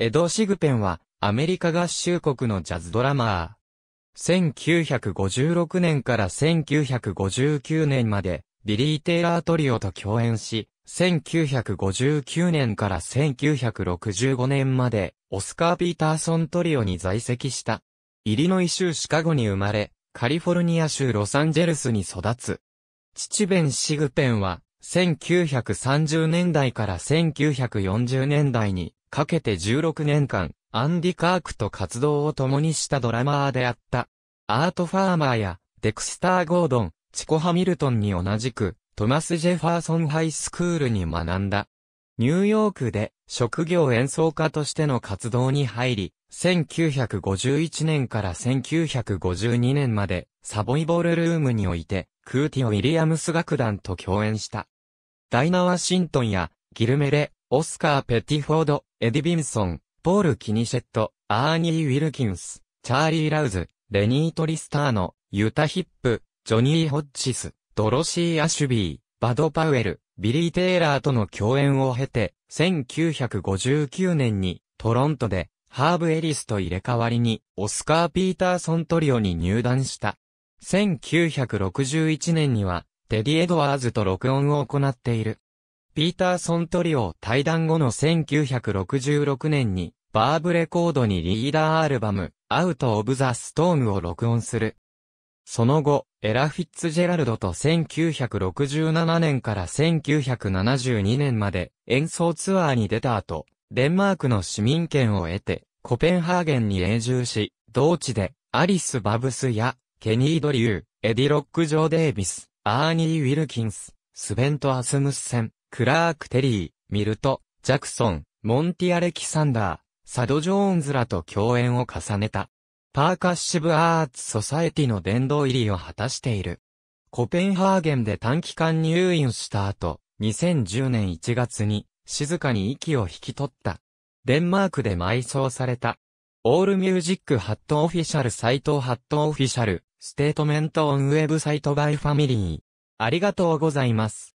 エド・シグペンは、アメリカ合衆国のジャズドラマー。1956年から1959年まで、ビリー・テイラートリオと共演し、1959年から1965年まで、オスカー・ピーターソントリオに在籍した。イリノイ州シカゴに生まれ、カリフォルニア州ロサンゼルスに育つ。父ベン・シグペンは、1930年代から1940年代に、かけて16年間、アンディ・カークと活動を共にしたドラマーであった。アート・ファーマーや、デクスター・ゴードン、チコ・ハミルトンに同じく、トマス・ジェファーソン・ハイスクールに学んだ。ニューヨークで職業演奏家としての活動に入り、1951年から1952年までサボイボルルームにおいてクーティオ・ウィリアムス楽団と共演した。ダイナ・ワシントンやギルメレ、オスカー・ペティフォード、エディ・ビンソン、ポール・キニシェット、アーニー・ウィルキンス、チャーリー・ラウズ、レニー・トリスターノ、ユタ・ヒップ、ジョニー・ホッジス、ドロシー・アシュビー、バド・パウエル、ビリー・テイラーとの共演を経て、1959年にトロントでハーブ・エリスと入れ替わりにオスカー・ピーターソントリオに入団した。1961年にはテディ・エドワーズと録音を行っている。ピーターソントリオ対談後の1966年に、バーブレコードにリーダーアルバム、アウト・オブ・ザ・ストームを録音する。その後、エラ・フィッツジェラルドと1967年から1972年まで演奏ツアーに出た後、デンマークの市民権を得て、コペンハーゲンに永住し、同地で、アリス・バブスや、ケニー・ドリュー、エディ・ロック・ジョー・デイビス、アーニー・ウィルキンス、スベント・アスムスセン、クラーク・テリー、ミルト、ジャクソン、モンティ・アレキサンダー、サド・ジョーンズらと共演を重ねた。パーカッシブ・アーツ・ソサエティの殿堂入りを果たしている。コペンハーゲンで短期間入院した後、2010年1月に静かに息を引き取った。デンマークで埋葬された。オールミュージックハットオフィシャルサイトハットオフィシャルステートメントオンウェブサイトバイファミリー。ありがとうございます。